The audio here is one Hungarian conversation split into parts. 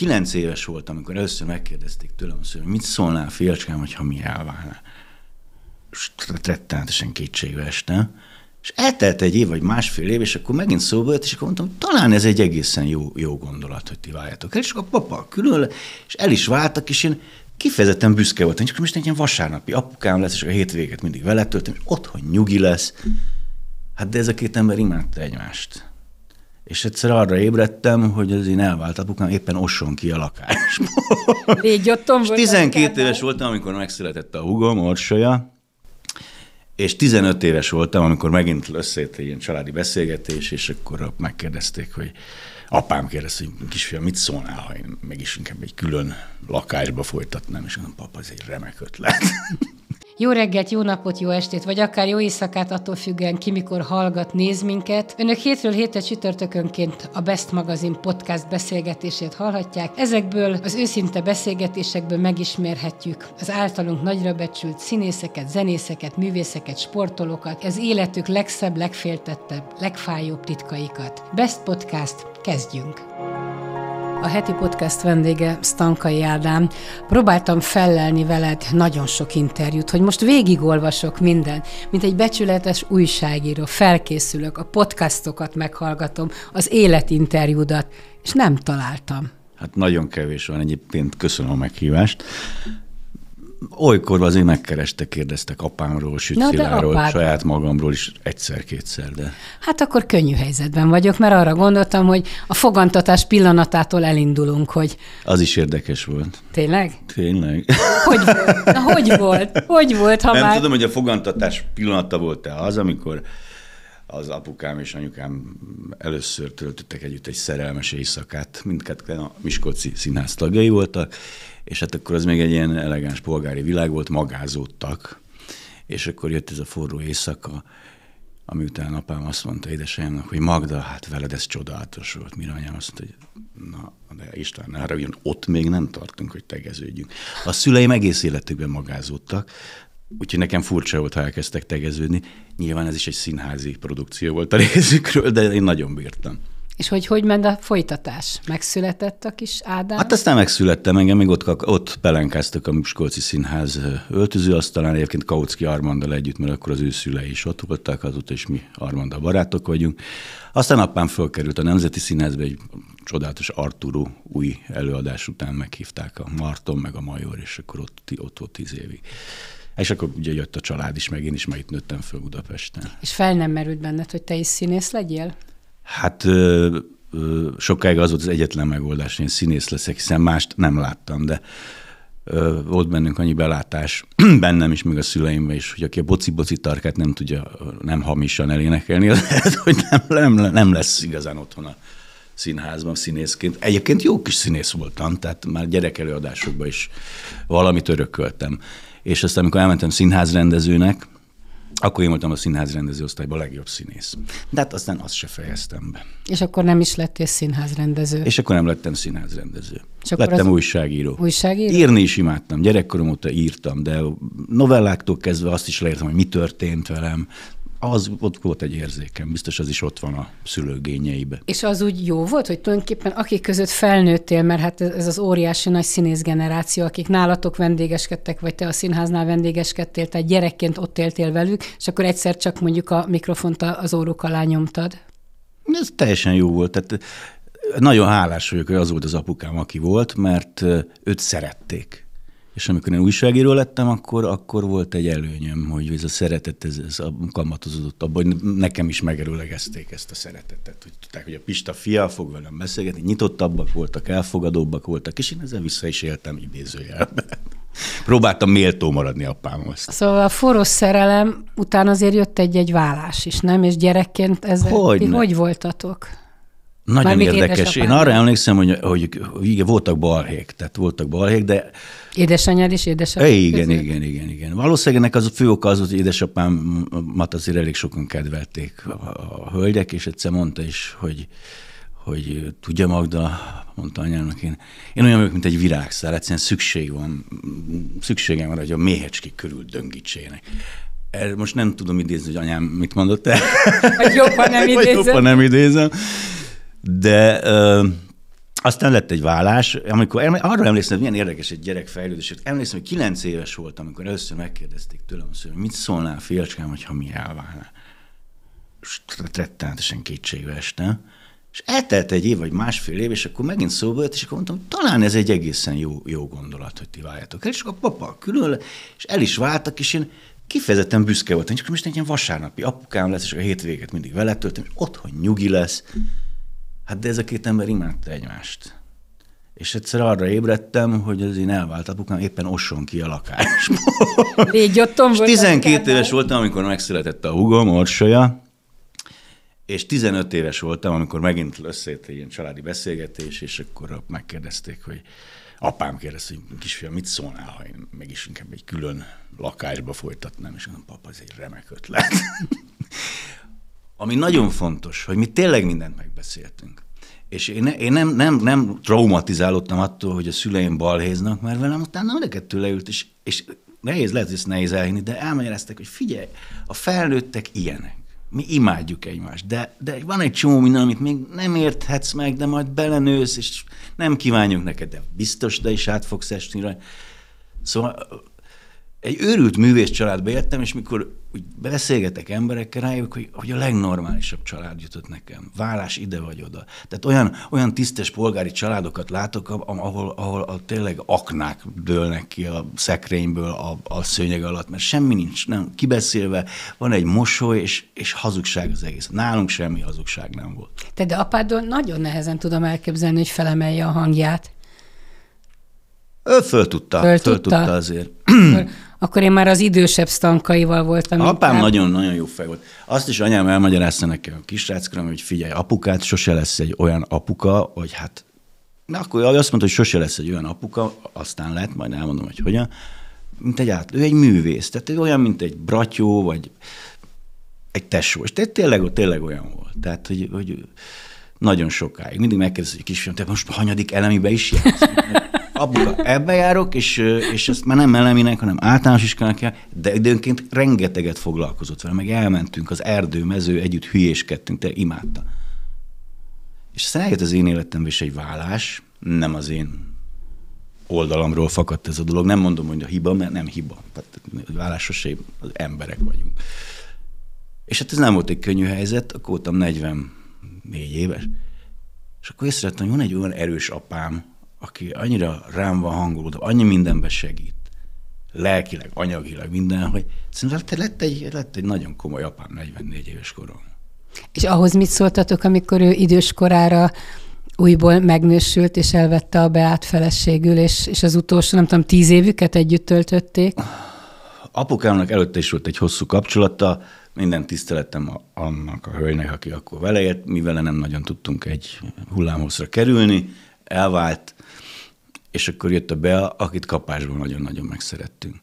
kilenc éves voltam, amikor először megkérdezték tőlem, hogy mit szólnál fiacskám, hogyha mi elválnál. És rettenetesen kétségbe estem. És eltelt egy év vagy másfél év, és akkor megint szóba jött, és akkor mondtam, talán ez egy egészen jó, jó gondolat, hogy ti váljatok el. És akkor a papa külön, és el is váltak, és én kifejezetten büszke voltam. És akkor most egy ilyen vasárnapi apukám lesz, és a hétvéget mindig vele töltöm, és otthon nyugi lesz. Hát de ez a két ember imádta egymást és egyszer arra ébredtem, hogy az én elvált apukám éppen osson ki a lakásból. Légy otthon és 12 éves voltam, amikor megszületett a hugom, Orsolya, és 15 éves voltam, amikor megint összejött egy ilyen családi beszélgetés, és akkor megkérdezték, hogy apám kérdezte, hogy kisfiam, mit szólnál, ha én is inkább egy külön lakásba folytatnám, és mondom, papa, ez egy remek ötlet. Jó reggelt, jó napot, jó estét, vagy akár jó éjszakát, attól függően ki mikor hallgat, néz minket. Önök hétről hétre csütörtökönként a Best Magazin podcast beszélgetését hallhatják. Ezekből az őszinte beszélgetésekből megismerhetjük az általunk nagyra becsült színészeket, zenészeket, művészeket, sportolókat, az életük legszebb, legféltettebb, legfájóbb titkaikat. Best Podcast, kezdjünk! A heti podcast vendége Stankai Ádám. Próbáltam fellelni veled nagyon sok interjút, hogy most végigolvasok minden, mint egy becsületes újságíró, felkészülök, a podcastokat meghallgatom, az életinterjúdat, és nem találtam. Hát nagyon kevés van egyébként, köszönöm a meghívást olykor azért megkerestek, kérdeztek apámról, Sütciláról, saját magamról is egyszer-kétszer, de... Hát akkor könnyű helyzetben vagyok, mert arra gondoltam, hogy a fogantatás pillanatától elindulunk, hogy... Az is érdekes volt. Tényleg? Tényleg. Hogy volt? Na, hogy volt? Hogy volt, ha Nem már... tudom, hogy a fogantatás pillanata volt-e az, amikor az apukám és anyukám először töltöttek együtt egy szerelmes éjszakát. Mindketten a Miskolci színház tagjai voltak, és hát akkor az még egy ilyen elegáns polgári világ volt, magázódtak. És akkor jött ez a forró éjszaka, ami után apám azt mondta édesanyámnak, hogy Magda, hát veled ez csodálatos volt. Mire anyám azt mondta, hogy na, de Isten, ne jön, ott még nem tartunk, hogy tegeződjünk. A szüleim egész életükben magázódtak, Úgyhogy nekem furcsa volt, ha elkezdtek tegeződni. Nyilván ez is egy színházi produkció volt a részükről, de én nagyon bírtam. És hogy hogy ment a folytatás? Megszületett a kis Ádám? Hát aztán megszülettem, engem még ott, ott pelenkáztak a Miskolci Színház öltözőasztalán, egyébként Kautsky Armandal együtt, mert akkor az ő szülei is ott voltak, azóta is mi Armanda barátok vagyunk. Aztán apám fölkerült a Nemzeti Színházba, egy csodálatos Arturo új előadás után meghívták a Marton, meg a Major, és akkor ott, ott volt tíz évig. És akkor ugye jött a család is, meg én is, már itt nőttem föl Budapesten. És fel nem merült benned, hogy te is színész legyél? Hát ö, ö, sokáig az volt az egyetlen megoldás, hogy én színész leszek, hiszen mást nem láttam, de ö, volt bennünk annyi belátás, bennem is, még a szüleimben is, hogy aki a boci-boci tarkát nem tudja, nem hamisan elénekelni, lehet, hogy nem, nem, nem lesz igazán otthon a színházban színészként. Egyébként jó kis színész voltam, tehát már gyerekelőadásokban is valamit örököltem és aztán amikor elmentem színházrendezőnek, akkor én voltam a színházrendező osztályban a legjobb színész. De hát aztán azt se fejeztem be. És akkor nem is lettél színházrendező. És akkor nem lettem színházrendező. És akkor lettem az... újságíró. Újságíró? Írni is imádtam. Gyerekkorom óta írtam, de novelláktól kezdve azt is leírtam, hogy mi történt velem az ott volt egy érzékem, biztos az is ott van a szülőgényeibe. És az úgy jó volt, hogy tulajdonképpen akik között felnőttél, mert hát ez az óriási nagy színész generáció, akik nálatok vendégeskedtek, vagy te a színháznál vendégeskedtél, tehát gyerekként ott éltél velük, és akkor egyszer csak mondjuk a mikrofont az óruk alá nyomtad. Ez teljesen jó volt. Tehát nagyon hálás vagyok, hogy az volt az apukám, aki volt, mert őt szerették. És amikor én újságíró lettem, akkor, akkor volt egy előnyöm, hogy ez a szeretet, ez, ez kamatozódott abban, hogy nekem is megerőlegezték ezt a szeretetet. Hogy tudták, hogy a Pista fia fog velem beszélgetni, nyitottabbak voltak, elfogadóbbak voltak, és én ezzel vissza is éltem idézőjelben. Próbáltam méltó maradni apámhoz. Szóval a forró szerelem után azért jött egy-egy vállás is, nem? És gyerekként ez hogy, hogy voltatok? Nagyon Mármint érdekes. Én arra emlékszem, hogy, hogy igen, voltak balhék, tehát voltak balhék, de... Édesanyád is édesapád? Igen, igen, igen, igen, igen. Valószínűleg ennek az a fő oka az, hogy édesapámat azért elég sokan kedvelték a, a hölgyek, és egyszer mondta is, hogy, hogy tudja Magda, mondta anyámnak, én, én olyan vagyok, mint egy virágszál, egyszerűen szükség van, szükségem van, hogy a méhecskék körül döngítsének. Erre most nem tudom idézni, hogy anyám mit mondott el. Hogy jobban nem idézem. jobban nem idézem de ö, aztán lett egy vállás, amikor eml- arra emlékszem, hogy milyen érdekes egy gyerek fejlődés. Emlékszem, hogy kilenc éves voltam, amikor először megkérdezték tőlem, hogy mit szólnál félcskám, hogyha mi elválnál. És rettenetesen kétségbe estem. És eltelt egy év vagy másfél év, és akkor megint szóba jött, és akkor mondtam, talán ez egy egészen jó, jó gondolat, hogy ti váljatok el. És akkor a papa külön, és el is váltak, és én kifejezetten büszke voltam. És akkor most egy ilyen vasárnapi apukám lesz, és a hétvéget mindig vele töltöm, és otthon nyugi lesz. Hát de ez a két ember imádta egymást. És egyszer arra ébredtem, hogy az én elvált apukám éppen osson ki a lakásból. Így ott és 12 éves voltam, amikor megszületett a hugom, Orsolya, és 15 éves voltam, amikor megint összejött egy ilyen családi beszélgetés, és akkor megkérdezték, hogy apám kérdezte, hogy kisfiam, mit szólnál, ha én is inkább egy külön lakásba folytatnám, és mondom, papa, ez egy remek ötlet ami nagyon fontos, hogy mi tényleg mindent megbeszéltünk. És én, én nem, nem, nem traumatizálódtam attól, hogy a szüleim balhéznak, mert velem utána mind a kettő leült, és, és nehéz, lehet, hogy nehéz elhinni, de elmagyaráztak, hogy figyelj, a felnőttek ilyenek. Mi imádjuk egymást, de, de van egy csomó minden, amit még nem érthetsz meg, de majd belenősz, és nem kívánjuk neked, de biztos, de is át fogsz esni rá. Szóval egy őrült művész családba értem, és mikor úgy beszélgetek emberekkel, rájövök, hogy, hogy a legnormálisabb család jutott nekem. Válás ide vagy oda. Tehát olyan, olyan tisztes polgári családokat látok, ahol, ahol a tényleg aknák dőlnek ki a szekrényből a, a szőnyeg alatt, mert semmi nincs nem kibeszélve, van egy mosoly, és, és hazugság az egész. Nálunk semmi hazugság nem volt. Te de apádon nagyon nehezen tudom elképzelni, hogy felemelje a hangját. Ő föl tudta, föl, föl tudta. tudta azért akkor én már az idősebb stankaival voltam. Apám nagyon-nagyon jó fej volt. Azt is anyám elmagyarázta nekem a kisráckra, hogy figyelj, apukát sose lesz egy olyan apuka, hogy hát na akkor azt mondta, hogy sose lesz egy olyan apuka, aztán lett, majd elmondom, hogy hogyan, mint egy át, ő egy művész, tehát olyan, mint egy bratyó, vagy egy tesó, és tehát tényleg, tényleg olyan volt. Tehát, hogy, hogy nagyon sokáig. Mindig megkérdezi, hogy kisfiam, te most hanyadik elemibe is jársz? Abban ebbe járok, és, és ezt már nem eleminek, hanem általános iskolának jár, de időnként rengeteget foglalkozott vele, meg elmentünk az erdőmező, együtt hülyéskedtünk, te imádta. És aztán eljött az én életem is egy vállás, nem az én oldalamról fakadt ez a dolog. Nem mondom, hogy a hiba, mert nem hiba. Tehát vállásos az emberek vagyunk. És hát ez nem volt egy könnyű helyzet, akkor voltam 44 éves. És akkor észrevettem, hogy van egy olyan erős apám, aki annyira rám van hangolódva, annyi mindenbe segít, lelkileg, anyagilag, minden, hogy szerintem lett egy, lett egy nagyon komoly apám 44 éves korom. És ahhoz mit szóltatok, amikor ő idős korára újból megnősült, és elvette a Beát feleségül, és, és az utolsó, nem tudom, tíz évüket együtt töltötték? Apukámnak előtte is volt egy hosszú kapcsolata, minden tiszteletem a, annak a hölgynek, aki akkor vele élt, vele nem nagyon tudtunk egy hullámhosszra kerülni, elvált, és akkor jött a Bea, akit kapásban nagyon-nagyon megszerettünk.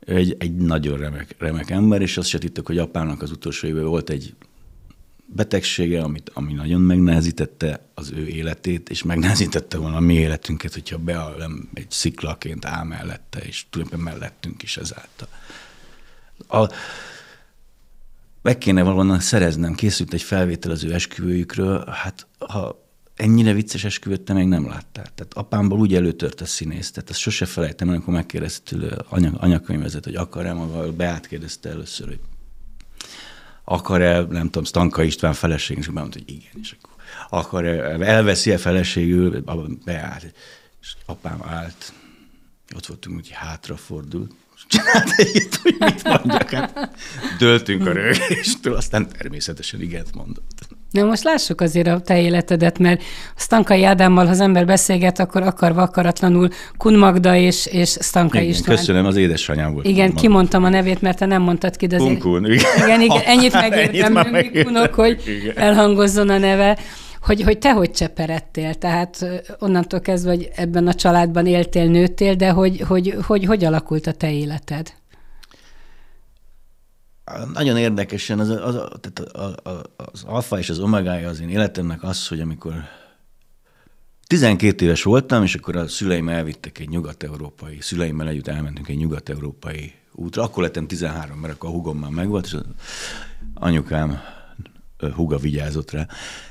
Ő egy, egy nagyon remek, remek ember, és azt se titok, hogy apának az utolsó évben volt egy betegsége, amit, ami nagyon megnehezítette az ő életét, és megnehezítette volna a mi életünket, hogyha Bea nem egy sziklaként áll mellette, és tulajdonképpen mellettünk is ezáltal. A, meg kéne valóban szereznem. Készült egy felvétel az ő esküvőjükről, hát ha ennyire vicces esküvőt te még nem láttál. Tehát apámból úgy előtört a színész, tehát ezt sose felejtem, amikor megkérdezte tőle anya, anyakönyvezet, hogy akar-e maga, Beát kérdezte először, hogy akar-e, nem tudom, Stanka István feleség, és mondta, hogy igen, és akkor akar -e, elveszi-e feleségül, Beát, és apám állt, ott voltunk, hogy hátrafordult, csinált egyet, hogy mit mondjak. Hát döltünk a rögéstől, aztán természetesen igent mondott. Na most lássuk azért a te életedet, mert Stankai Ádámmal, ha az ember beszélget, akkor akarva akaratlanul Kun Magda és, és Stankai igen, István. Köszönöm, az édesanyám volt. Igen, Kun kimondtam a nevét, mert te nem mondtad ki, de azért... Kun, igen. igen, igen, ah, ennyit megértem, ennyit Kunok, hogy igen. elhangozzon a neve hogy, hogy te hogy cseperedtél, tehát onnantól kezdve, hogy ebben a családban éltél, nőttél, de hogy hogy, hogy, hogy alakult a te életed? nagyon érdekesen az, az, az, az alfa és az omegája az én életemnek az, hogy amikor 12 éves voltam, és akkor a szüleim elvittek egy nyugat-európai, szüleimmel együtt elmentünk egy nyugat-európai útra. Akkor lettem 13, mert akkor a hugom már megvolt, és az anyukám huga vigyázott rá.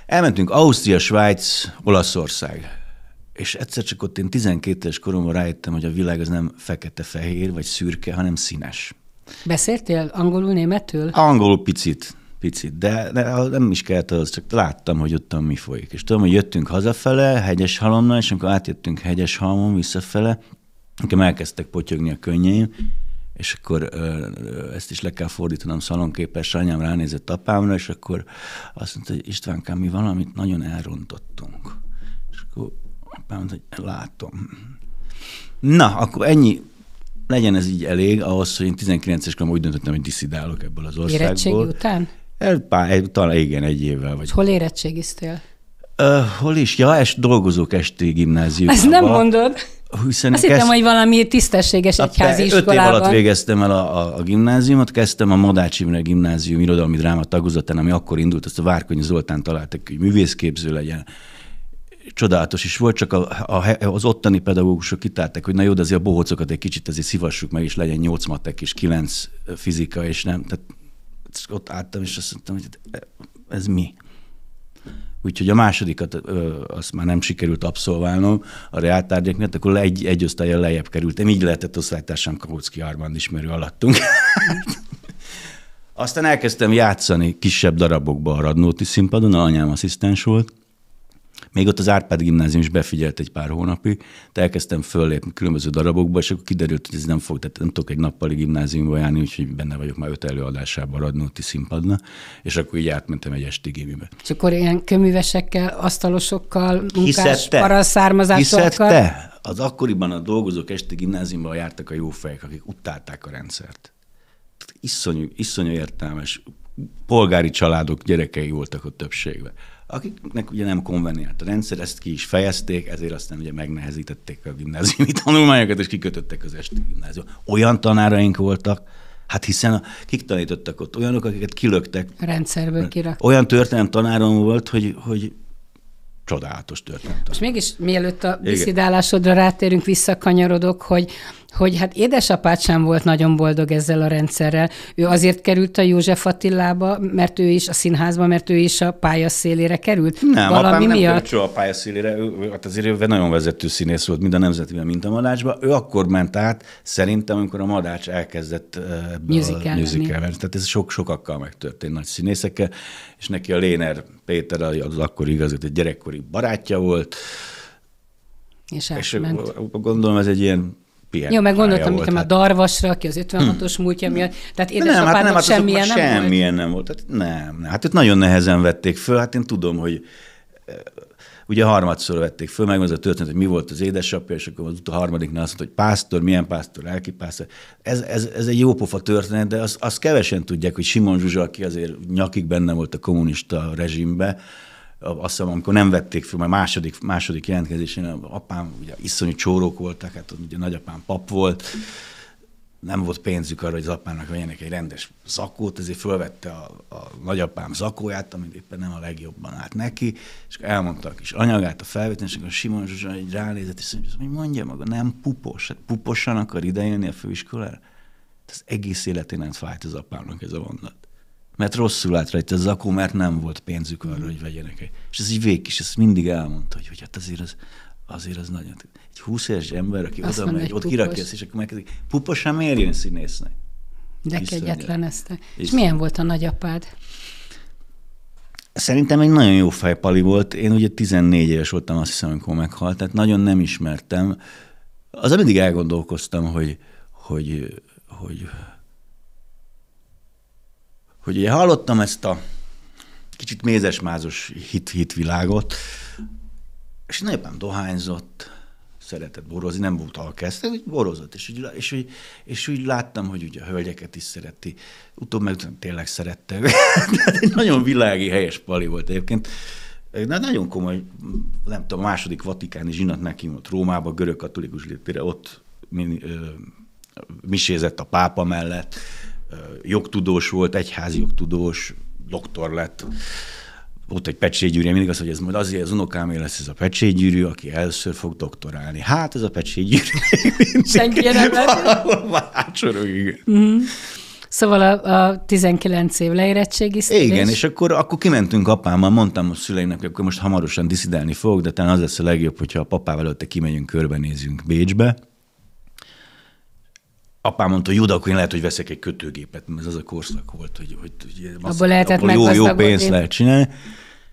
Elmentünk Ausztria, Svájc, Olaszország. És egyszer csak ott én 12 éves koromban rájöttem, hogy a világ az nem fekete-fehér vagy szürke, hanem színes. Beszéltél angolul, németül? Angolul picit, picit, de, de nem is kellett az, csak láttam, hogy ott mi folyik. És tudom, hogy jöttünk hazafele, hegyes halomnál, és amikor átjöttünk hegyes halmon visszafele, nekem elkezdtek potyogni a könnyeim, és akkor ezt is le kell fordítanom szalonképes, anyám ránézett apámra, és akkor azt mondta, hogy Istvánkám, mi valamit nagyon elrontottunk. És akkor apám mondta, hogy látom. Na, akkor ennyi legyen ez így elég ahhoz, hogy én 19 es úgy döntöttem, hogy diszidálok ebből az országból. Érettségi után? El, pár, talán igen, egy évvel. Vagy. Hol érettségiztél? Ö, hol is? Ja, es, dolgozók esti gimnáziumban. Ezt nem mondod? Hiszen Azt kezd... hittem, hogy valami tisztességes egyházi iskolában. Öt év alatt végeztem el a, a, a gimnáziumot, kezdtem a Madács Imre Gimnázium irodalmi dráma tagozatán, ami akkor indult, azt a Várkonyi Zoltán találtak, hogy művészképző legyen csodálatos is volt, csak a, a, az ottani pedagógusok kitárták, hogy na jó, de azért a bohócokat egy kicsit azért szivassuk meg, és legyen 8 matek és 9 fizika, és nem. Tehát ott álltam, és azt mondtam, hogy hát, e, ez mi? Úgyhogy a másodikat ö, azt már nem sikerült abszolválnom a miatt, akkor egy, egy osztályon lejjebb kerültem. Így lehetett osztálytársam Kavucki arban ismerő alattunk. Aztán elkezdtem játszani kisebb darabokba a Radnóti színpadon, a anyám asszisztens volt, még ott az Árpád gimnázium is befigyelt egy pár hónapig, de elkezdtem föllépni különböző darabokba, és akkor kiderült, hogy ez nem fog, tehát nem tudok egy nappali gimnáziumba járni, úgyhogy benne vagyok már öt előadásában Radnóti színpadna, és akkor így átmentem egy esti gimibe. És akkor ilyen köművesekkel, asztalosokkal, munkás paraszármazásokkal? te? Az akkoriban a dolgozók esti gimnáziumban jártak a jófejek, akik utálták a rendszert. Iszonyú, iszonyú értelmes polgári családok gyerekei voltak ott többségben akiknek ugye nem konvenált a rendszer, ezt ki is fejezték, ezért aztán ugye megnehezítették a gimnáziumi tanulmányokat, és kikötöttek az esti gimnázium. Olyan tanáraink voltak, Hát hiszen kik tanítottak ott? Olyanok, akiket kilöktek. A rendszerből kiraktak. Olyan történelem tanárom volt, hogy, hogy csodálatos történet. És mégis mielőtt a diszidálásodra rátérünk, visszakanyarodok, hogy hogy hát édesapád sem volt nagyon boldog ezzel a rendszerrel. Ő azért került a József Attilába, mert ő is a színházba, mert ő is a pályaszélére került? Nem, Valami apám miatt? nem a pályaszélére, ő, hát azért ő nagyon vezető színész volt, mind a nemzetiben, mint a madácsba. Ő akkor ment át, szerintem, amikor a Madács elkezdett musicalben. Tehát ez sok sokakkal megtörtént, nagy színészekkel, és neki a Léner Péter az akkor igazgató gyerekkori barátja volt, és, és gondolom ez egy ilyen Pierre Jó, meg gondoltam, hogy a hát- Darvasra, aki az 56-os hmm. múltja miatt. Tehát édesapádnak nem, hát nem, hát semmilyen nem semmilyen volt. Nem, volt. Hát nem, nem. Hát őt nagyon nehezen vették föl. Hát én tudom, hogy eh, ugye harmadszor vették föl, meg az a történet, hogy mi volt az édesapja, és akkor az a harmadiknál azt mondta, hogy pásztor, milyen pásztor, pásztor. Ez, ez, ez egy jópofa történet, de azt, az kevesen tudják, hogy Simon Zsuzsa, aki azért nyakig benne volt a kommunista rezsimbe, azt hiszem, amikor nem vették fel, majd második, második jelentkezésén apám, ugye iszonyú csórók voltak, hát ugye nagyapám pap volt, nem volt pénzük arra, hogy az apának vegyenek egy rendes zakót, ezért fölvette a, a nagyapám zakóját, amit éppen nem a legjobban állt neki, és elmondta a kis anyagát a felvétel, és akkor Simon Zsuzsa egy ránézett, és mondja, hogy mondja maga, nem pupos, hát puposan akar idejönni a főiskolára? Hát az egész életén nem fájt az apámnak ez a mondat mert rosszul állt rajta a zakó, mert nem volt pénzük arra, hogy vegyenek egy. És ez így végig is, ezt mindig elmondta, hogy, hogy hát azért az, azért az nagyon... Egy 20 éves ember, aki oda megy, ott kirakja és akkor megkezdik, pupa sem érjön színésznek. De Iszonyat. kegyetlen És milyen volt a nagyapád? Szerintem egy nagyon jó fejpali volt. Én ugye 14 éves voltam, azt hiszem, amikor meghalt, tehát nagyon nem ismertem. Az mindig elgondolkoztam, hogy, hogy, hogy hogy ugye hallottam ezt a kicsit mézesmázos hit-hit világot, és nagyon dohányzott, szeretett borozni, nem volt alkezd, hogy borozott, és úgy, és, úgy, és úgy láttam, hogy ugye a hölgyeket is szereti. Utóbb meg tényleg szerette. egy nagyon világi, helyes pali volt egyébként. Na, nagyon komoly, nem tudom, a második vatikáni zsinat neki volt Rómába, görög katolikus létére, ott min, ö, misézett a pápa mellett, jogtudós volt, egyházi jogtudós, doktor lett, volt egy pecsétgyűrű, mindig az, hogy ez majd azért az unokámé lesz ez a pecsétgyűrű, aki először fog doktorálni. Hát ez a pecsétgyűrű. Senki nem lett. Hát, mm. Szóval a, a 19 év leérettségiztés. Igen, és akkor, akkor kimentünk apámmal, mondtam a szüleimnek, hogy akkor most hamarosan diszidelni fogok, de talán az lesz a legjobb, hogyha a papával előtte kimegyünk, körbenézünk Bécsbe apám mondta, hogy jó, akkor én lehet, hogy veszek egy kötőgépet, mert ez az a korszak volt, hogy, hogy, hogy abból, lehetett abból jó, jó pénzt lehet csinálni.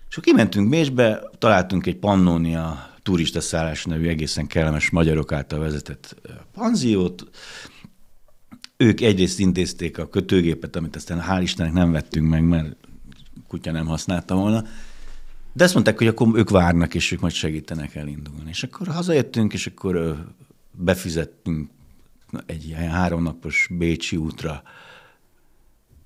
És akkor kimentünk Mésbe, találtunk egy Pannonia turista szállás nevű egészen kellemes magyarok által vezetett panziót. Ők egyrészt intézték a kötőgépet, amit aztán hál' Istennek nem vettünk meg, mert kutya nem használta volna. De azt mondták, hogy akkor ők várnak, és ők majd segítenek elindulni. És akkor hazajöttünk, és akkor befizettünk egy ilyen háromnapos bécsi útra.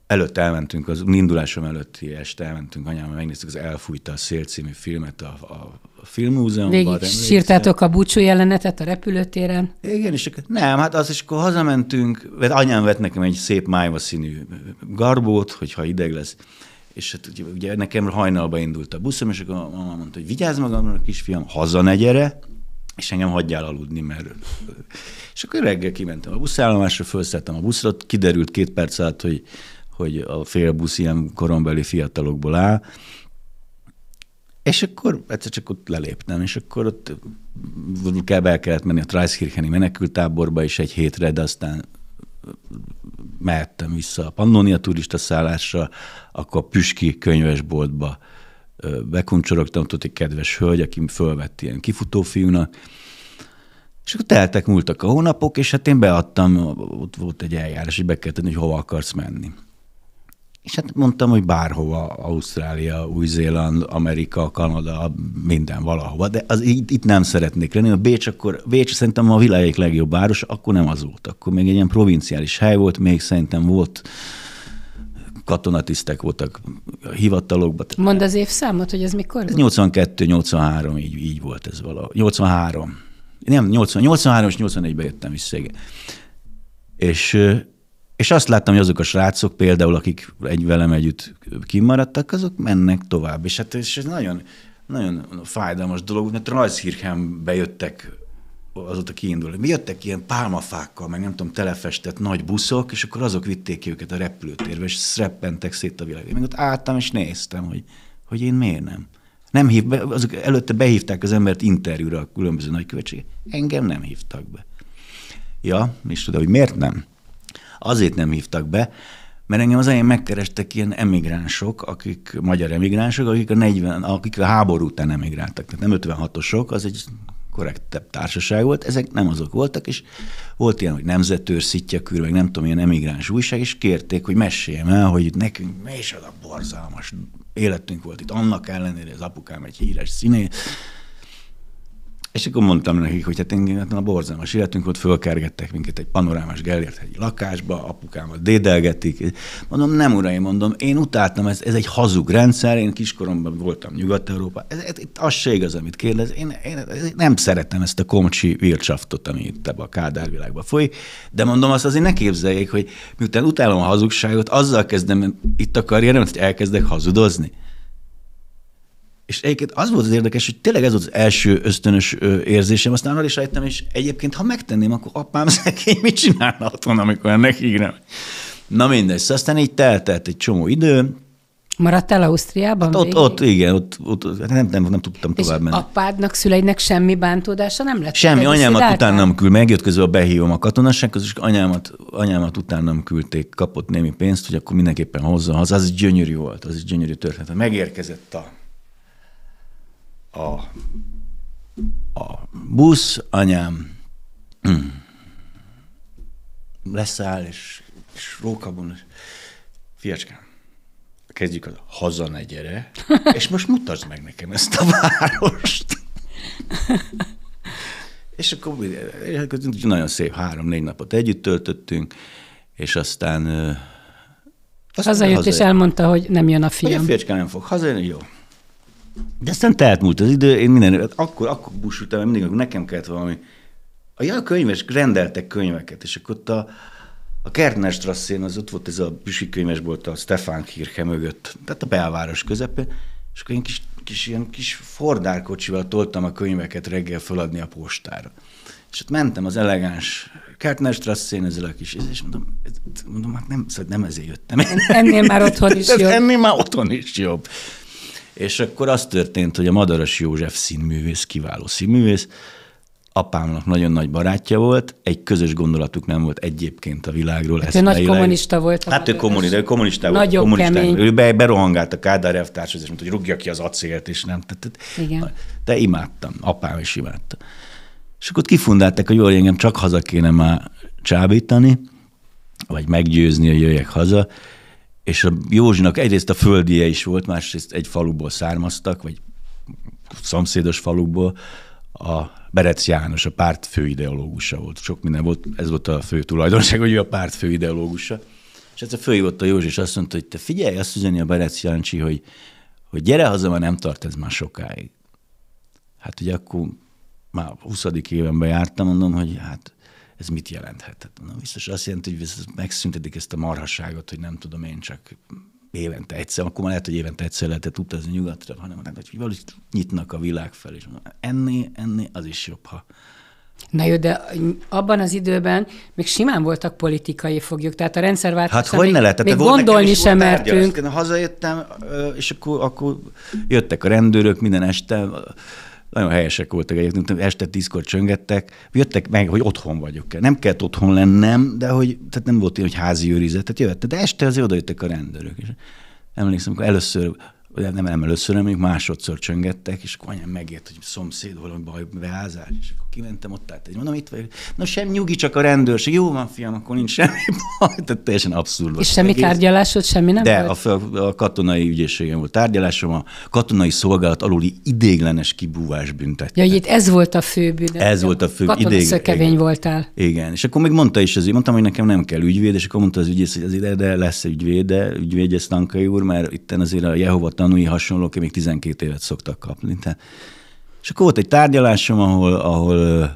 Előtt elmentünk, az indulásom előtti este elmentünk anyámmal, megnéztük az Elfújta a szél című filmet a, a, a filmmúzeumban. Végig sírtátok a búcsú jelenetet a repülőtéren? Igen, és akkor, nem, hát az is akkor hazamentünk, mert anyám vett nekem egy szép májva színű garbót, hogyha ideg lesz és hát ugye, ugye nekem hajnalba indult a buszom, és akkor a mama mondta, hogy vigyázz magamra, kisfiam, haza ne gyere, és engem hagyjál aludni, mert... És akkor reggel kimentem a buszállomásra, felszálltam a buszra, kiderült két perc alatt, hogy, hogy a fél busz ilyen korombeli fiatalokból áll, és akkor egyszer csak ott leléptem, és akkor ott el kellett menni a Treiskircheni menekültáborba is egy hétre, de aztán mehettem vissza a Pannonia turista szállásra, akkor a Püski könyvesboltba bekuncsorogtam, tudod, egy kedves hölgy, aki fölvett ilyen kifutó fiúnak, és akkor teltek, múltak a hónapok, és hát én beadtam, ott volt egy eljárás, hogy be kell tenni, hogy hova akarsz menni. És hát mondtam, hogy bárhova, Ausztrália, Új-Zéland, Amerika, Kanada, minden, valahova, de az, itt, itt nem szeretnék lenni. A Bécs akkor, Bécs szerintem a világ egyik legjobb város, akkor nem az volt, akkor még egy ilyen provinciális hely volt, még szerintem volt katonatisztek voltak hivatalokban. Mond az évszámot, hogy ez mikor volt? 82-83, így, így volt ez valahogy. 83. Nem, 80, 83 és 84-ben jöttem vissza, igen. És, és azt láttam, hogy azok a srácok például, akik egy velem együtt kimaradtak, azok mennek tovább. És hát és ez nagyon, nagyon fájdalmas dolog, mert rajzhírkán bejöttek azóta kiindul. Mi jöttek ilyen pálmafákkal, meg nem tudom, telefestett nagy buszok, és akkor azok vitték ki őket a repülőtérbe, és szreppentek szét a világ. Meg ott álltam, és néztem, hogy, hogy én miért nem. Nem hív, be, azok előtte behívták az embert interjúra a különböző nagykövetség. Engem nem hívtak be. Ja, és tudod, hogy miért nem? Azért nem hívtak be, mert engem az elején megkerestek ilyen emigránsok, akik magyar emigránsok, akik a, 40, akik a háború után emigráltak, tehát nem 56-osok, az egy korrektebb társaság volt, ezek nem azok voltak, és volt ilyen, hogy nemzetőr, szitjakűr, meg nem tudom, ilyen emigráns újság, és kérték, hogy meséljem el, hogy itt nekünk a borzalmas életünk volt itt, annak ellenére az apukám egy híres színész. És akkor mondtam nekik, hogy hát engem hát a borzalmas életünk volt, fölkergettek minket egy panorámás Gellért egy lakásba, apukámat dédelgetik. Mondom, nem uraim, mondom, én utáltam, ez, ez egy hazug rendszer, én kiskoromban voltam Nyugat-Európa, ez, ez, az se igaz, amit kérdez, én, én nem szeretem ezt a komcsi wirtschaftot, ami itt ebbe a Kádár világba folyik, de mondom azt azért ne képzeljék, hogy miután utálom a hazugságot, azzal kezdem itt a karrieremet, hogy elkezdek hazudozni. És egyébként az volt az érdekes, hogy tényleg ez volt az első ösztönös érzésem, aztán arra is rájöttem, és egyébként, ha megtenném, akkor apám szegény mit csinálna otthon, amikor ennek nem. Na mindegy, szóval aztán így teltelt egy csomó idő, Maradtál Ausztriában? Hát ott, ott, igen, ott, ott hát nem, nem, nem tudtam tovább menni. apádnak, szüleidnek semmi bántódása nem lett? Semmi, anyámat nem küld, megjött közül behívom a katonassághoz, és anyámat, anyámat nem küldték, kapott némi pénzt, hogy akkor mindenképpen hozza haza. Az gyönyörű volt, az is gyönyörű történet. Megérkezett a a, a busz, anyám hmm, leszáll, és, és rókabon, és fiacskám, kezdjük az haza ne gyere, és most mutasd meg nekem ezt a várost. és akkor nagyon szép három-négy napot együtt töltöttünk, és aztán... aztán hazajött, és elmondta, hogy nem jön a fiam. Hogy a fiacskám nem fog hazajönni, jó. De aztán telt múlt az idő, én minden, hát akkor, akkor busultam, mindig akkor nekem kellett valami. A ja, könyves, rendeltek könyveket, és akkor ott a, a Kertnerstrasszén az ott volt ez a büsi volt a Stefán Kirche mögött, tehát a belváros közepén, és akkor én kis, kis ilyen kis fordárkocsival toltam a könyveket reggel feladni a postára. És ott mentem az elegáns Kertnerstrasszén ezzel a kis, és mondom, mondom hát nem, szóval nem ezért jöttem. Ennél már otthon is jobb. Ennél már otthon is jobb. És akkor az történt, hogy a Madaras József színművész, kiváló színművész, apámnak nagyon nagy barátja volt, egy közös gondolatuk nem volt egyébként a világról. Hát ő nagy kommunista volt. Hát ő kommunista, ő kommunista volt. Nagyon kommunista, kemény. Ő be, berohangált a Kádár F és mondta, hogy rúgja ki az acélt, és nem. te, Igen. De imádtam, apám is imádta. És akkor kifundálták, hogy jól, engem csak haza kéne már csábítani, vagy meggyőzni, hogy jöjjek haza, és a Józsinak egyrészt a földie is volt, másrészt egy faluból származtak, vagy szomszédos falukból, a Berec János, a párt főideológusa volt. Sok minden volt, ez volt a fő tulajdonság, hogy ő a párt főideológusa. És fő volt a Józsi, és azt mondta, hogy te figyelj, azt üzeni a Berec Jáncsi, hogy, hogy gyere haza, mert nem tart ez már sokáig. Hát ugye akkor már 20. évenben jártam, mondom, hogy hát ez mit jelenthet? Na, biztos azt jelenti, hogy megszüntetik ezt a marhasságot, hogy nem tudom én csak évente egyszer, akkor már lehet, hogy évente egyszer lehetett utazni nyugatra, hanem lehet, hogy valahogy nyitnak a világ fel, és enni, enni, az is jobb, ha Na jó, de abban az időben még simán voltak politikai foglyok, tehát a rendszerváltás. Hát hogy ne lehetett, még gondolni sem mertünk. Hazajöttem, és akkor, akkor jöttek a rendőrök minden este, nagyon helyesek voltak egyébként, este tízkor csöngettek, jöttek meg, hogy otthon vagyok. Nem kellett otthon lennem, de hogy tehát nem volt ilyen, hogy házi őrizet, tehát jöttek, de este azért odajöttek a rendőrök. És emlékszem, amikor először nem, nem először, hanem másodszor csöngettek, és akkor anyám megért, hogy szomszéd valami baj, beázás, és akkor kimentem, ott tehát egy, mondom, itt vagy. Na sem nyugi, csak a rendőrség. Jó van, fiam, akkor nincs semmi baj. Tehát teljesen abszurd. És semmi tárgyalásod, semmi nem De volt? A, a, katonai ügyészségem volt tárgyalásom, a katonai szolgálat aluli idéglenes kibúvás büntet. Ja, itt ez volt a fő bűn. Ez volt a fő Katonaszökevény idég... voltál. Igen, és akkor még mondta is az, mondtam, hogy nekem nem kell ügyvéd, és akkor mondta az ügyész, hogy az ide, de lesz ügyvéd, de ügyvéd, ez úr, mert itt azért a Jehova tanúi hasonlók, még 12 évet szoktak kapni. Tehát és akkor volt egy tárgyalásom, ahol, ahol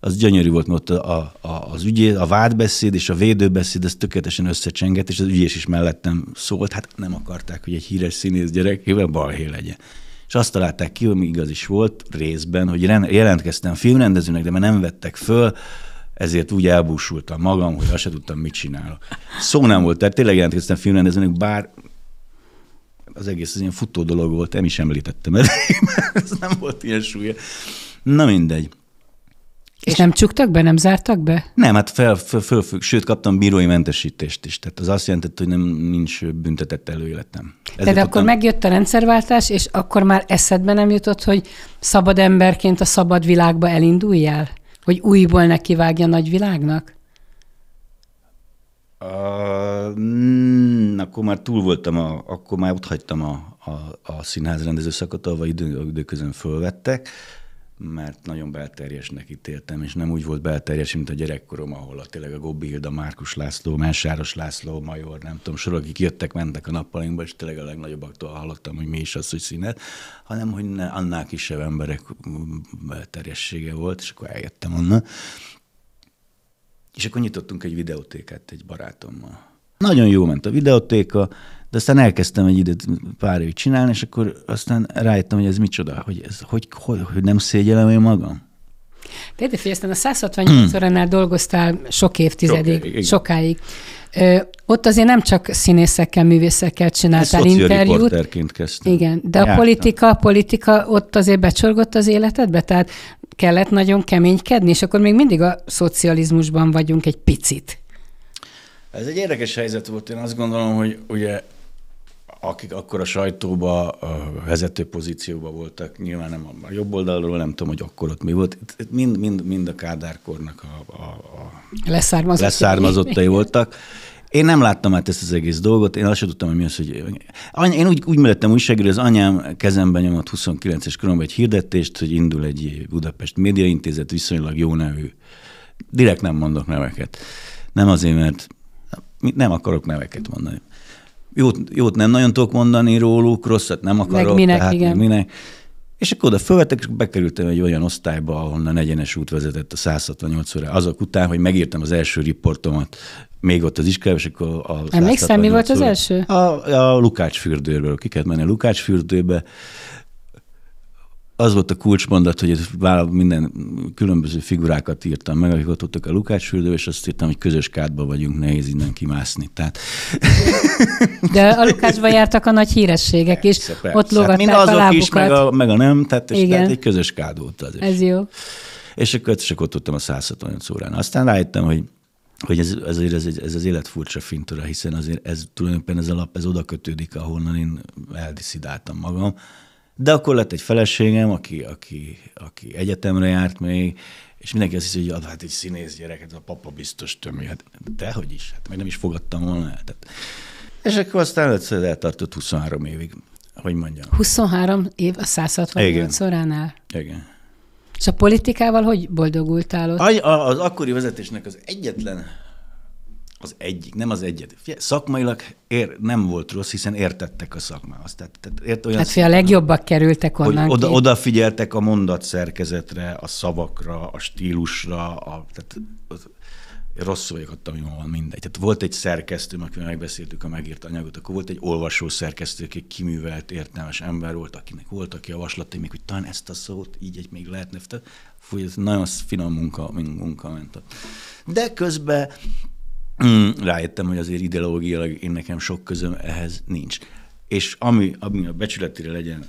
az gyönyörű volt, mert ott a, a, az ügyé, a vádbeszéd és a védőbeszéd, ez tökéletesen összecsengett, és az ügyés is mellettem szólt, hát nem akarták, hogy egy híres színész gyerekével balhé legyen. És azt találták ki, ami igaz is volt részben, hogy jelentkeztem filmrendezőnek, de már nem vettek föl, ezért úgy elbúsultam magam, hogy azt se tudtam, mit csinálok. Szó nem volt, tehát tényleg jelentkeztem filmrendezőnek, bár az egész az ilyen futó dolog volt, nem is említettem mert ez nem volt ilyen súlya. Na mindegy. És, és nem csuktak be, nem zártak be? Nem, hát fel, fel, fel, fel, sőt, kaptam bírói mentesítést is. Tehát az azt jelentett, hogy nem nincs büntetett előéletem. Ezért Tehát akkor kaptam... megjött a rendszerváltás, és akkor már eszedbe nem jutott, hogy szabad emberként a szabad világba elinduljál? Hogy újból nekivágja a nagy világnak? Uh, akkor már túl voltam, a, akkor már ott hagytam a, a, a színház rendező szakot, ahol idő, időközön fölvettek, mert nagyon belterjesnek ítéltem, és nem úgy volt belterjes, mint a gyerekkorom, ahol a, tényleg a Gobbi Hilda, Márkus László, Másáros László, Major, nem tudom, sorokig jöttek, mentek a nappalinkba, és tényleg a legnagyobbaktól hallottam, hogy mi is az, hogy színet, hanem hogy ne, annál kisebb emberek mm, belterjessége volt, és akkor eljöttem onnan. És akkor nyitottunk egy videótékát egy barátommal. Nagyon jó ment a videótéka, de aztán elkezdtem egy időt pár évig csinálni, és akkor aztán rájöttem, hogy ez micsoda, hogy ez hogy, hogy, hogy nem szégyellem én magam. Tehát, hogy aztán a 168 hmm. óránál dolgoztál sok évtizedig, sok, sokáig. Ö, ott azért nem csak színészekkel, művészekkel csináltál Ez interjút. kezdtem. Igen, de Jártam. a politika, a politika ott azért becsorgott az életedbe, tehát kellett nagyon keménykedni, és akkor még mindig a szocializmusban vagyunk egy picit. Ez egy érdekes helyzet volt. Én azt gondolom, hogy ugye akik akkor a sajtóba, a vezető pozícióban voltak, nyilván nem a jobb oldalról, nem tudom, hogy akkor ott mi volt. Itt mind, mind, mind a kádárkornak a, a, a Leszármazott leszármazottai voltak. Én nem láttam át ezt az egész dolgot, én azt sem tudtam, hogy mi az, hogy... én úgy, úgy mellettem újságíró, az anyám kezemben nyomott 29-es koromban egy hirdetést, hogy indul egy Budapest Médiaintézet viszonylag jó nevű. Direkt nem mondok neveket. Nem azért, mert nem akarok neveket mondani jót, jót nem nagyon tudok mondani róluk, rosszat nem akarok. Meg minek, tehát igen. minek. És akkor oda fölvettek, és bekerültem egy olyan osztályba, ahonnan egyenes út vezetett a 168 óra. Azok után, hogy megírtam az első riportomat, még ott az iskolában, és akkor a Emlékszem, mi volt az első? A, a Lukács fürdőről. Ki kellett menni a Lukács fürdőbe, az volt a kulcsmondat, hogy minden különböző figurákat írtam meg, akik ott voltak a Lukács fürdő, és azt írtam, hogy közös kádba vagyunk, nehéz innen kimászni. Tehát... De a Lukácsba jártak a nagy hírességek is, ott lógatták hát mind azok a lábukat. is, meg a, meg a nem, tehát, és Igen. tehát egy közös kád volt az. Is. Ez jó. És akkor, és hát akkor ott tudtam a 168 órán. Aztán rájöttem, hogy hogy ez, ez, ez, ez az élet furcsa fintora, hiszen azért ez tulajdonképpen ez a lap, ez oda kötődik, ahonnan én eldiszidáltam magam de akkor lett egy feleségem, aki, aki, aki egyetemre járt még, és mindenki azt hiszi, hogy ah, hát egy színész gyerek, ez hát a papa biztos tömi. Hát dehogy is, hát meg nem is fogadtam volna el. Tehát. És akkor aztán egyszer eltartott 23 évig, hogy mondjam. 23 év a 168 szoránál? Igen. És a politikával hogy boldogultál ott? A, az akkori vezetésnek az egyetlen az egyik, nem az egyet. Szakmailag ér, nem volt rossz, hiszen értettek a szakmához. Tehát, tehát ért olyan hát, szakmához, a legjobbak kerültek onnan hogy oda, Odafigyeltek a mondatszerkezetre, a szavakra, a stílusra, a, tehát az, rosszul vagyok ott, ami van, mindegy. Tehát volt egy szerkesztő, akivel megbeszéltük a megírt anyagot, akkor volt egy olvasó szerkesztő, aki kiművelt, értelmes ember volt, akinek voltak javaslatai, még hogy talán ezt a szót így egy még lehetne. Fú, ez nagyon finom munka, munka ment. De közben Mm, rájöttem, hogy azért ideológiailag én nekem sok közöm ehhez nincs. És ami, ami a becsületére legyen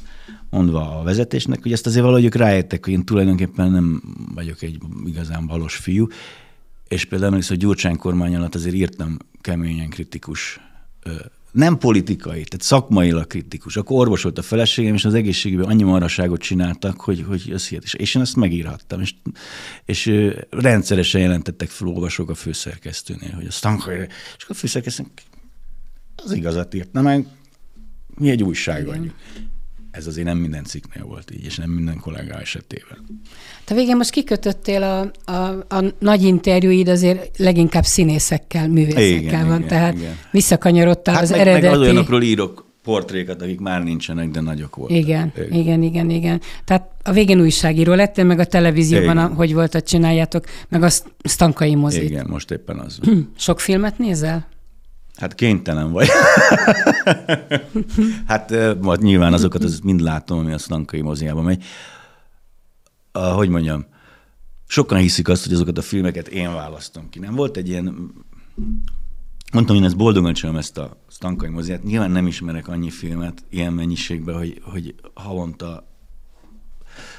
mondva a vezetésnek, hogy ezt azért valahogy ők rájöttek, hogy én tulajdonképpen nem vagyok egy igazán balos fiú, és például emlékszem, hogy Gyurcsány kormány alatt azért írtam keményen kritikus nem politikai, tehát szakmailag kritikus. Akkor orvos volt a feleségem, és az egészségügyben annyi maraságot csináltak, hogy, hogy ez hihet. És én ezt megírhattam, és, és rendszeresen jelentettek fel orvosok a főszerkesztőnél, hogy aztán, hogy... És akkor a főszerkesztőnk az igazat írt, na mi egy újság annyi ez azért nem minden cikknél volt így, és nem minden kollégá esetében. Te végén most kikötöttél a, a, a nagy interjúid azért leginkább színészekkel, művészekkel igen, van, igen, tehát igen. visszakanyarodtál hát az meg, eredeti... Meg az olyanokról írok portrékat, akik már nincsenek, de nagyok voltak. Igen, ők. igen, igen, igen. Tehát a végén újságíró lettél, meg a televízióban, a, hogy voltat csináljátok, meg a Stankai mozit. Igen, most éppen az. Sok filmet nézel? Hát kénytelen vagy. hát majd nyilván azokat az mind látom, ami a szlankai moziában megy. hogy mondjam, sokan hiszik azt, hogy azokat a filmeket én választom ki. Nem volt egy ilyen... Mondtam, én ezt boldogan csinálom, ezt a szlankai moziát. Nyilván nem ismerek annyi filmet ilyen mennyiségben, hogy, hogy havonta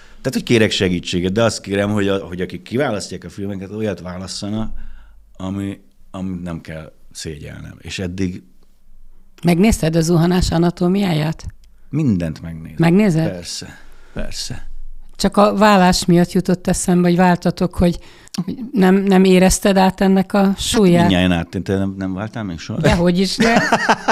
tehát, hogy kérek segítséget, de azt kérem, hogy, a, hogy akik kiválasztják a filmeket, olyat válasszanak, ami, amit nem kell szégyelnem. És eddig... Megnézted a zuhanás anatómiáját? Mindent megnézem. Megnézed? Persze, persze. Csak a vállás miatt jutott eszembe, hogy váltatok, hogy nem, nem érezted át ennek a hát súlyát? Hát mindjárt át, te nem, nem váltál még soha? Dehogy is, ne.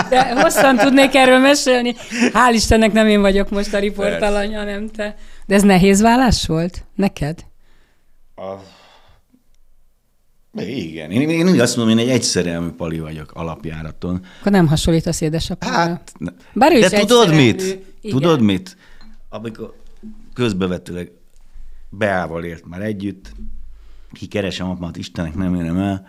De hosszan tudnék erről mesélni. Hál' Istennek nem én vagyok most a riportalanya, nem te. De ez nehéz vállás volt neked? A igen. Én, én úgy azt mondom, én egy egyszerelmű pali vagyok alapjáraton. Akkor nem hasonlítasz édesapára. Hát, ne. Bár ő de tudod mit? Igen. Tudod mit? Amikor közbevetőleg Beával élt már együtt, kikeresem apát, Istenek nem érem el,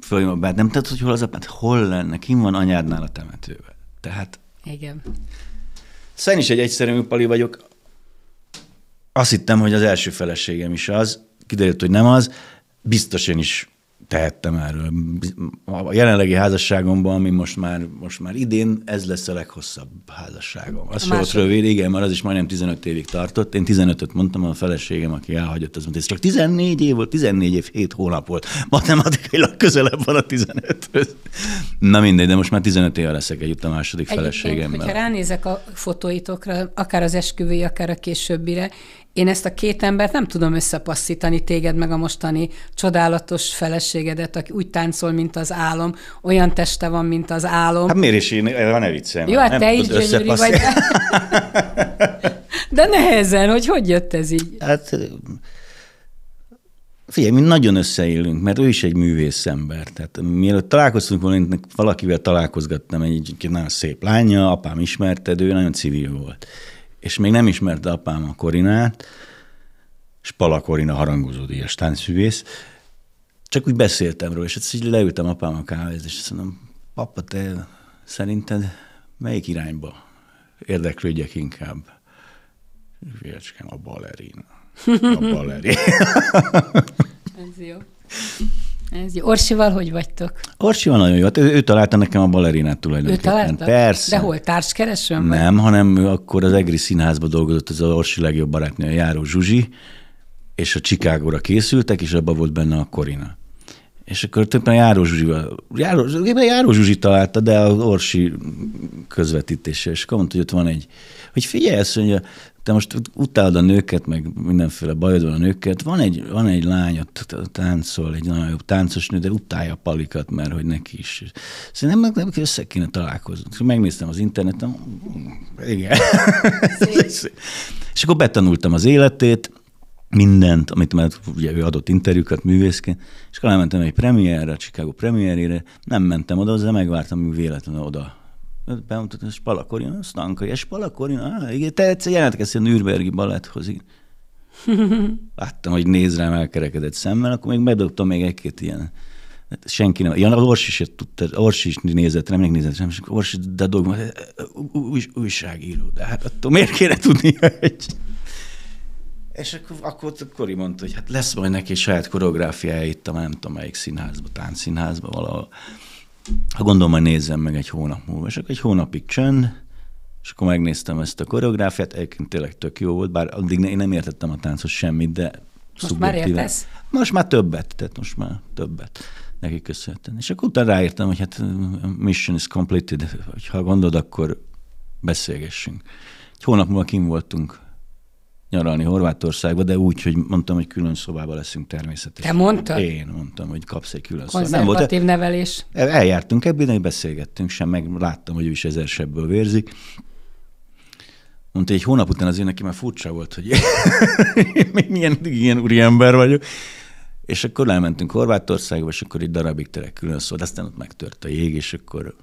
följön a bát, nem tudod, hogy hol az apád? hol lenne, kim van anyádnál a temetőben. Tehát... Igen. Szóval is egy egyszerű pali vagyok. Azt hittem, hogy az első feleségem is az, kiderült, hogy nem az, biztos én is tehettem erről. A jelenlegi házasságomban, ami most már, most már idén, ez lesz a leghosszabb házasságom. Az volt rövid, igen, mert az is majdnem 15 évig tartott. Én 15-öt mondtam, a feleségem, aki elhagyott, az mondta, ez csak 14 év volt, 14 év, 7 hónap volt. Matematikailag közelebb van a 15-höz. Na mindegy, de most már 15 éve leszek együtt a második Egyébként, feleségemmel. Ha ránézek a fotóitokra, akár az esküvői, akár a későbbire, én ezt a két embert nem tudom összepasszítani téged meg a mostani csodálatos feleségedet, aki úgy táncol, mint az álom, olyan teste van, mint az álom. Hát miért is én, ne viccelj. Jó, hát nem te így gyönyörű vagy. De nehezen, hogy hogy jött ez így? Hát Figyelj, mi nagyon összeélünk, mert ő is egy művész ember. Tehát mielőtt találkoztunk volna, én valakivel találkozgattam, egy, egy nagyon szép lánya, apám ismerted, ő nagyon civil volt és még nem ismerte apám a Korinát, Spala Korina harangozó díjas táncfűvész, csak úgy beszéltem róla, és hát így leültem apám a kávéhoz, és azt mondom, papa, te szerinted melyik irányba érdeklődjek inkább? Fiacskám, a balerina. A balerina. Ez jó. Ez jó. Orsival hogy vagytok? Orsival nagyon jó. Hát ő, ő találta nekem a balerinát tulajdonképpen. Ő találta? Persze. De hol, társkeresőm? Nem, vagy? hanem ő akkor az Egri Színházba dolgozott, az Orsi legjobb barátnője, Járó Zsuzsi, és a Csikágóra készültek, és abban volt benne a Korina. És akkor többen Járó Zsuzsival, Járó, Járó Zsuzsi találta, de az Orsi közvetítése, és akkor mondta, hogy ott van egy, hogy figyelj, ezt mondja, te most utálod a nőket, meg mindenféle bajod van a nőket. Van egy, van egy lány, ott táncol, egy nagyon jó táncos nő, de utálja a palikat, mert hogy neki is. Szerintem meg nem össze kéne találkozni. Megnéztem az interneten, igen. És akkor betanultam az életét, mindent, amit már ugye ő adott interjúkat művészként, és akkor elmentem egy premierre, a Chicago premierére, nem mentem oda, de megvártam, hogy véletlenül oda Hát bemutatni, és Palakorin, Stankai, és Palakorin, á, igen, te egyszer jelentkeztél Nürnbergi baletthoz. Láttam, hogy néz rám elkerekedett szemmel, akkor még bedobtam még egy-két ilyen hát senki nem. Jan, Orsi is tudta, Orsi is nézett, nem nézett nem, és Orsi, de dolgom, új, újságíró, de hát attól miért kéne tudni, hogy... És akkor, akkor Kori mondta, hogy hát lesz majd neki saját koreográfiája itt a nem tudom melyik színházba, táncszínházba valahol ha gondolom, majd nézzem meg egy hónap múlva. És akkor egy hónapig csönd, és akkor megnéztem ezt a koreográfiát, egyébként tényleg tök jó volt, bár addig én nem értettem a táncot semmit, de most szubjektíven. már értesz? Most már többet, tehát most már többet neki köszönhetem, És akkor utána ráírtam, hogy hát mm, mission is completed, ha gondolod, akkor beszélgessünk. Egy hónap múlva kim voltunk nyaralni Horvátországba, de úgy, hogy mondtam, hogy külön szobába leszünk természetesen. Te mondtad? Én mondtam, hogy kapsz egy külön szobát. Nem volt nevelés. Eljártunk ebben, beszélgettünk sem, meg láttam, hogy ő is sebből vérzik. Mondta, egy hónap után én neki már furcsa volt, hogy milyen ilyen úriember vagyok. És akkor elmentünk Horvátországba, és akkor egy darabig terek külön szó, aztán ott megtört a jég, és akkor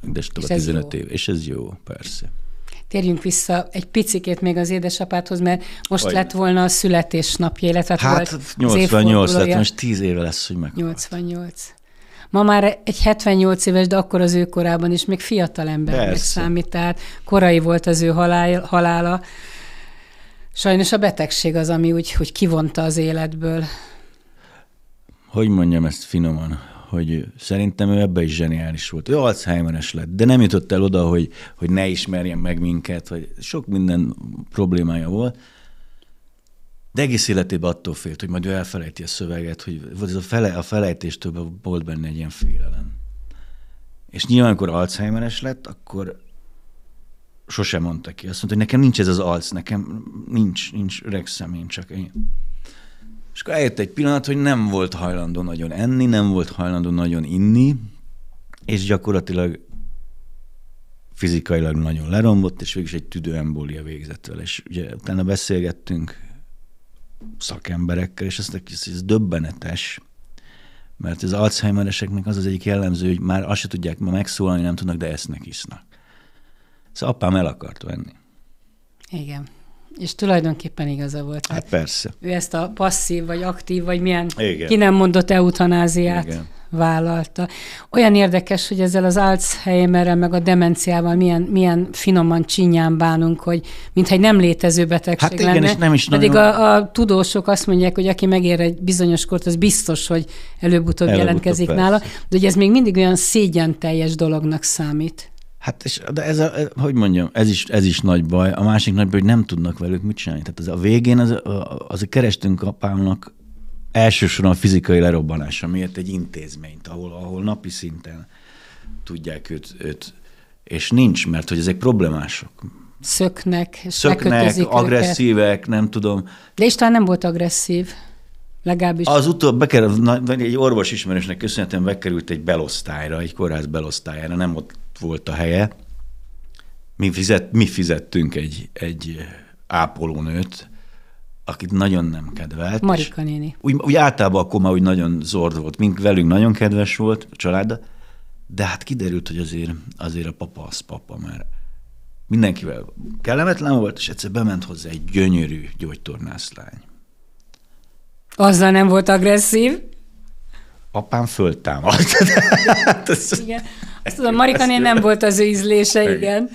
de és tovább 15 jó. év. És ez jó, persze térjünk vissza egy picikét még az édesapáthoz, mert most Olyan. lett volna a születésnapja, illetve hát volt 88 tehát most 10 éve lesz, hogy meg. 88. Ma már egy 78 éves, de akkor az ő korában is még fiatal embernek számít, tehát korai volt az ő halála. Sajnos a betegség az, ami úgy, hogy kivonta az életből. Hogy mondjam ezt finoman? hogy szerintem ő ebbe is zseniális volt. Ő alzheimer lett, de nem jutott el oda, hogy, hogy ne ismerjen meg minket, vagy sok minden problémája volt. De egész életében attól félt, hogy majd ő elfelejti a szöveget, hogy vagy ez a, fele, a felejtéstől volt benne egy ilyen félelem. És nyilván, amikor alzheimer lett, akkor sosem mondta ki. Azt mondta, hogy nekem nincs ez az alc, nekem nincs, nincs regszem, én csak én. És akkor eljött egy pillanat, hogy nem volt hajlandó nagyon enni, nem volt hajlandó nagyon inni, és gyakorlatilag fizikailag nagyon lerombott, és végül is egy tüdőembólia végzett vele. És ugye utána beszélgettünk szakemberekkel, és azt mondták, hogy ez döbbenetes, mert az Alzheimereseknek az az egyik jellemző, hogy már azt se tudják ma megszólalni, nem tudnak, de esznek, isznak. Szóval apám el akart venni. Igen. És tulajdonképpen igaza volt. Hát persze. Ő ezt a passzív, vagy aktív, vagy milyen Igen. ki nem mondott eutanáziát Igen. vállalta. Olyan érdekes, hogy ezzel az Alzheimerrel, meg a demenciával milyen, milyen finoman csinyán bánunk, hogy mintha egy nem létező betegség hát igen, lenne. És nem is Pedig nagyon... a, a tudósok azt mondják, hogy aki megér egy bizonyos kort, az biztos, hogy előbb-utóbb, előbb-utóbb jelentkezik persze. nála. De hogy ez még mindig olyan szégyen teljes dolognak számít. Hát, és, de ez, a, hogy mondjam, ez is, ez is nagy baj. A másik nagy baj, hogy nem tudnak velük mit csinálni. Tehát az, a végén az, az a kerestünk apámnak elsősorban a fizikai lerobbanása miért egy intézményt, ahol, ahol napi szinten tudják őt, őt, és nincs, mert hogy ezek problémások. Szöknek, és Szöknek, agresszívek, őket. nem tudom. De István nem volt agresszív. Legalábbis. Az utóbb bekerült, egy orvos ismerősnek köszönhetően bekerült egy belosztályra, egy kórház belosztályára, nem ott volt a helye. Mi, fizet, mi fizettünk egy, egy eh, ápolónőt, akit nagyon nem kedvelt. Marika néni. Úgy, úgy általában akkor már úgy nagyon zord volt, mink velünk nagyon kedves volt a család, de hát kiderült, hogy azért, azért a papa az papa, mert mindenkivel kellemetlen volt, és egyszer bement hozzá egy gyönyörű gyógytornászlány. Azzal nem volt agresszív? Apám föltámadt. Hát Igen. Ezt tudom, Marika nem volt az ő ízlése, igen.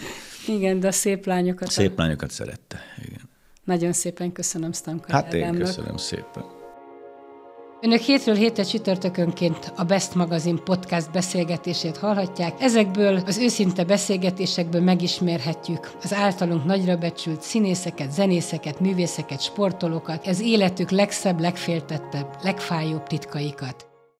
igen. de a szép lányokat. A szép lányokat szerette, igen. Nagyon szépen köszönöm Stanka Hát én köszönöm szépen. Önök hétről hétre csütörtökönként a Best magazin podcast beszélgetését hallhatják. Ezekből az őszinte beszélgetésekből megismerhetjük az általunk nagyra becsült színészeket, zenészeket, művészeket, sportolókat, ez életük legszebb, legféltettebb, legfájóbb titkaikat.